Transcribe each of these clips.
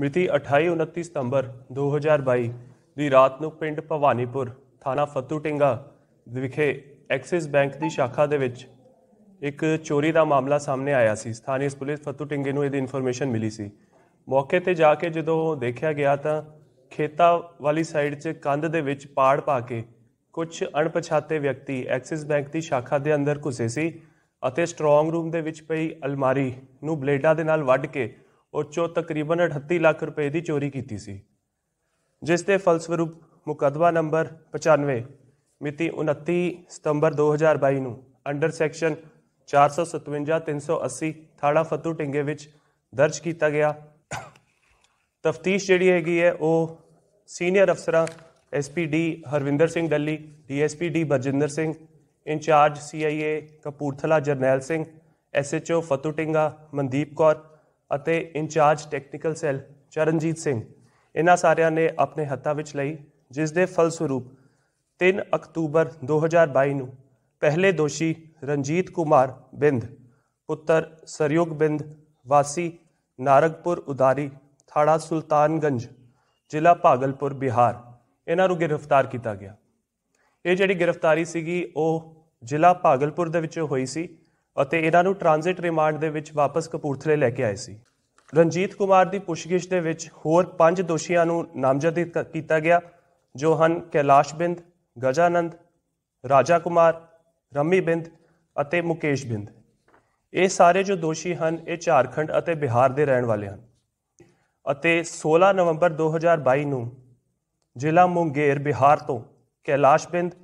ਮਿਤੀ 28 29 ਸਤੰਬਰ 2022 ਦੀ ਰਾਤ ਨੂੰ ਪਿੰਡ ਭਵਾਨੀਪੁਰ ਥਾਣਾ ਟਿੰਗਾ ਵਿਖੇ ਐਕਸਿਸ ਬੈਂਕ ਦੀ ਸ਼ਾਖਾ ਦੇ ਵਿੱਚ ਇੱਕ ਚੋਰੀ ਦਾ ਮਾਮਲਾ ਸਾਹਮਣੇ ਆਇਆ ਸੀ ਸਥਾਨੀ ਪੁਲਿਸ ਟਿੰਗੇ ਨੂੰ ਇਹਦੀ ਇਨਫੋਰਮੇਸ਼ਨ ਮਿਲੀ ਸੀ ਮੌਕੇ ਤੇ ਜਾ ਕੇ ਜਦੋਂ ਦੇਖਿਆ ਗਿਆ ਤਾਂ ਖੇਤਾਂ ਵਾਲੀ ਸਾਈਡ 'ਚ ਕੰਧ ਦੇ ਵਿੱਚ ਪਾੜ ਪਾ ਕੇ ਕੁਝ ਅਣਪਛਾਤੇ ਵਿਅਕਤੀ ਐਕਸਿਸ ਬੈਂਕ ਦੀ ਸ਼ਾਖਾ ਦੇ ਅੰਦਰ ਘੁਸੇ ਸੀ ਅਤੇ ਸਟਰੋਂਗ ਰੂਮ ਦੇ ਵਿੱਚ ਪਈ ਅਲਮਾਰੀ ਨੂੰ ਬਲੇਡਾਂ ਦੇ ਨਾਲ ਵੱਢ ਕੇ ਔਰ ਚੋ ਤਕਰੀਬਨ 38 ਲੱਖ ਰੁਪਏ ਦੀ ਚੋਰੀ ਕੀਤੀ ਸੀ ਜਿਸ ਦੇ ਫਲਸਰੂਪ ਮੁਕਦਮਾ ਨੰਬਰ 95 ਮਿਤੀ 29 ਸਤੰਬਰ 2022 ਨੂੰ ਅੰਡਰ ਸੈਕਸ਼ਨ 457 380 ਥਾੜਾ ਫਤੂ ਟਿੰਗੇ ਵਿੱਚ ਦਰਜ ਕੀਤਾ ਗਿਆ ਤਫਤੀਸ਼ ਜਿਹੜੀ ਹੈਗੀ ਹੈ ਉਹ ਸੀਨੀਅਰ ਅਫਸਰਾਂ SPD Harvinder Singh Dalli DSPD Barjinder Singh incharge CIA Kapurthala Jarnail Singh SHO Fattu Dhinga Mandeep Kaur ਅਤੇ incharge technical cell Charanjit Singh ਇਹਨਾਂ ਸਾਰਿਆਂ ਨੇ ਆਪਣੇ ਹੱਥਾਂ ਵਿੱਚ ਲਈ ਜਿਸ ਦੇ ਫਲਸਰੂਪ 3 ਅਕਤੂਬਰ 2022 ਨੂੰ ਪਹਿਲੇ ਦੋਸ਼ੀ ਰਣਜੀਤ ਕੁਮਾਰ ਬਿੰਦ ਪੁੱਤਰ ਸਰਯੋਗ ਬਿੰਦ ਵਾਸੀ ਨਾਰਗਪੁਰ ਉਦਾਰੀ ਥਾੜਾ ਸੁਲਤਾਨਗੰਜ ਜ਼ਿਲ੍ਹਾ ਭਾਗਲਪੁਰ ਬਿਹਾਰ ਇਹਨਾਂ ਨੂੰ ਗ੍ਰਿਫਤਾਰ ਕੀਤਾ ਗਿਆ ਇਹ ਜਿਹੜੀ ਗ੍ਰਿਫਤਾਰੀ ਸੀਗੀ ਉਹ ਜ਼ਿਲ੍ਹਾ ਭਾਗਲਪੁਰ ਦੇ ਵਿੱਚ ਹੋਈ ਸੀ ਅਤੇ ਇਹਨਾਂ ਨੂੰ ਟ੍ਰਾਂਜ਼ਿਟ ਰਿਮਾਂਡ ਦੇ ਵਿੱਚ ਵਾਪਸ ਕਪੂਰਥਲੇ ਲੈ ਕੇ ਆਏ ਸੀ ਰਣਜੀਤ ਕੁਮਾਰ ਦੀ ਪੁੱਛਗਿੱਛ ਦੇ ਵਿੱਚ ਹੋਰ ਪੰਜ ਦੋਸ਼ੀਆਂ ਨੂੰ ਨਾਮਜ਼ਦ ਕੀਤਾ ਗਿਆ ਜੋ ਹਨ ਕੈਲਾਸ਼ ਬਿੰਦ ਗਜਾਨੰਦ ਰਾਜਾ ਕੁਮਾਰ ਰੰਮੀ ਬਿੰਦ ਅਤੇ ਮੁਕੇਸ਼ ਬਿੰਦ ਇਹ ਸਾਰੇ ਜੋ ਦੋਸ਼ੀ ਹਨ ਇਹ ਝਾਰਖੰਡ ਅਤੇ ਬਿਹਾਰ ਦੇ ਰਹਿਣ ਵਾਲੇ ਹਨ ਅਤੇ 16 ਨਵੰਬਰ 2022 ਨੂੰ ਜ਼ਿਲ੍ਹਾ ਮੁੰਗੇਰ ਬਿਹਾਰ ਤੋਂ ਕੈਲਾਸ਼ ਬਿੰਦ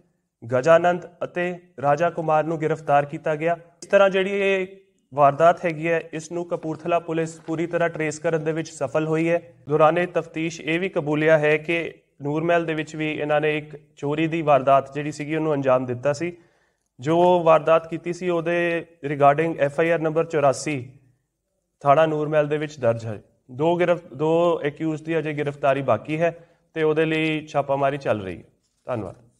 ਗਜਾਨੰਦ ਅਤੇ ਰਾਜਾ ਕੁਮਾਰ ਨੂੰ ਗ੍ਰਿਫਤਾਰ ਕੀਤਾ ਗਿਆ ਇਸ ਤਰ੍ਹਾਂ ਜਿਹੜੀ ਇਹ ਵਾਰਦਾਤ ਹੈਗੀ ਹੈ ਇਸ ਨੂੰ ਕਪੂਰਥਲਾ ਪੁਲਿਸ ਪੂਰੀ ਤਰ੍ਹਾਂ ਟਰੇਸ ਕਰਨ ਦੇ ਵਿੱਚ ਸਫਲ ਹੋਈ ਹੈ ਦੌਰਾਨੇ ਤਫਤੀਸ਼ ਇਹ ਵੀ ਕਬੂਲਿਆ ਹੈ ਕਿ ਨੂਰਮਹਿਲ ਦੇ ਵਿੱਚ ਵੀ ਇਹਨਾਂ ਨੇ ਇੱਕ ਚੋਰੀ ਦੀ ਵਾਰਦਾਤ ਜਿਹੜੀ ਸੀਗੀ ਉਹਨੂੰ ਅੰਜਾਮ ਦਿੱਤਾ ਸੀ ਜੋ ਵਾਰਦਾਤ ਕੀਤੀ ਸੀ ਉਹਦੇ regarding F I R number 84 ਥਾਣਾ ਨੂਰਮਹਿਲ ਦੇ ਵਿੱਚ ਦਰਜ ਹੈ ਦੋ ਗ੍ਰਿਫਤ ਦੋ ਅਕਿਊਜ਼ ਦੀ ਅਜੇ ਗ੍ਰਿਫਤਾਰੀ ਬਾਕੀ ਹੈ ਤੇ ਉਹਦੇ ਲਈ ਛਾਪਾਮਾਰੀ ਚੱਲ ਰਹੀ ਹੈ ਧੰਨਵਾਦ